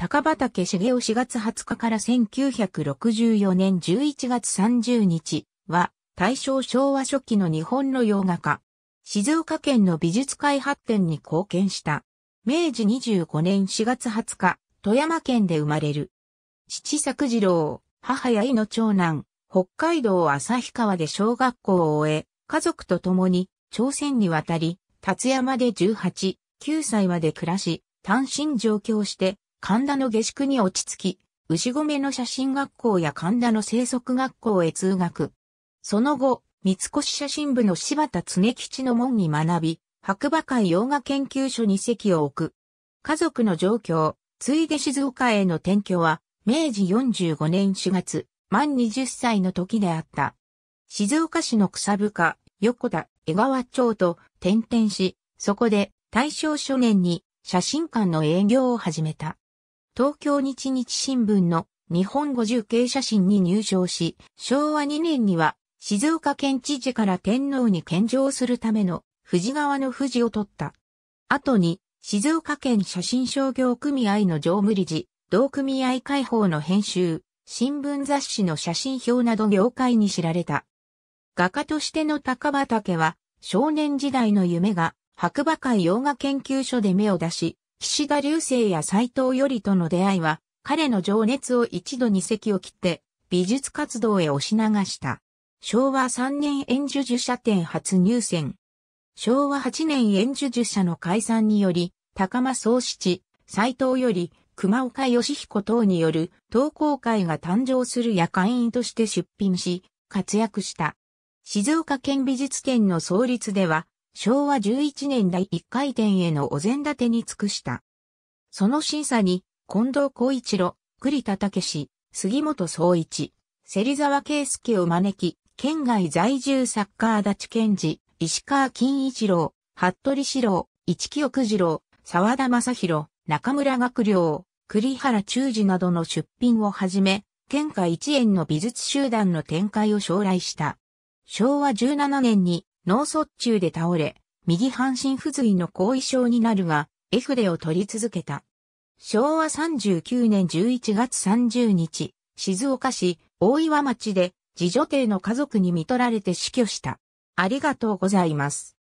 高畑茂雄4月20日から1964年11月30日は、大正昭和初期の日本の洋画家。静岡県の美術界発展に貢献した。明治25年4月20日、富山県で生まれる。父作次郎、母や井の長男、北海道旭川で小学校を終え、家族と共に朝鮮に渡り、達山で18、9歳まで暮らし、単身上京して神田の下宿に落ち着き、牛込の写真学校や神田の生息学校へ通学。その後、三越写真部の柴田常吉の門に学び、白馬会洋画研究所に席を置く。家族の状況、ついで静岡への転居は、明治45年4月、満20歳の時であった。静岡市の草深、横田、江川町と転々し、そこで大正初年に写真館の営業を始めた。東京日日新聞の日本語受刑写真に入賞し、昭和2年には静岡県知事から天皇に献上するための富士川の富士を取った。後に静岡県写真商業組合の常務理事、同組合会放の編集、新聞雑誌の写真表など業界に知られた。画家としての高畑は少年時代の夢が白馬会洋画研究所で目を出し、岸田流星や斎藤頼との出会いは、彼の情熱を一度に席を切って、美術活動へ押し流した。昭和3年演受受者展初入選。昭和8年演受受者の解散により、高間総七、斎藤より、熊岡義彦等による、投稿会が誕生する夜間員として出品し、活躍した。静岡県美術展の創立では、昭和11年第1回転へのお膳立てに尽くした。その審査に、近藤光一郎、栗田武史、杉本総一、芹沢圭介を招き、県外在住サッカ足立健治、石川金一郎、服部四郎、市清九次郎、沢田正宏、中村学良、栗原忠治などの出品をはじめ、県下一円の美術集団の展開を将来した。昭和17年に脳卒中で倒れ、右半身不随の後遺症になるが、絵筆を取り続けた。昭和39年11月30日、静岡市大岩町で自女帝の家族に見取られて死去した。ありがとうございます。